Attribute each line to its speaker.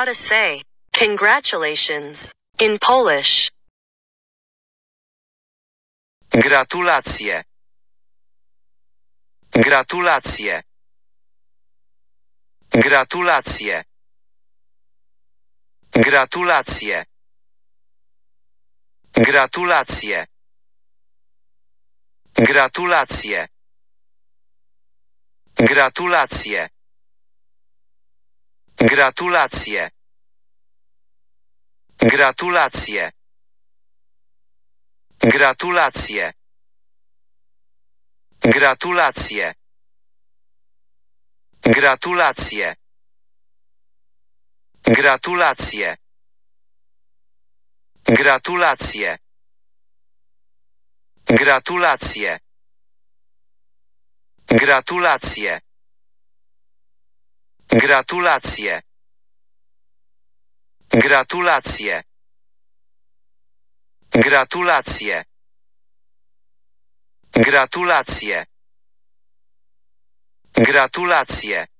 Speaker 1: how to say congratulations in Polish. Gratulacje. Gratulacje. Gratulacje. Gratulacje. Gratulacje. Gratulacje. Gratulacje. Gratulacje. Gratulacje. Gratulacje. Gratulacje. Gratulacje. Gratulacje. Gratulacje. Gratulacje. Gratulacje. Gratulacje. Gratulacje. Gratulacje. Gratulacje. Gratulacje.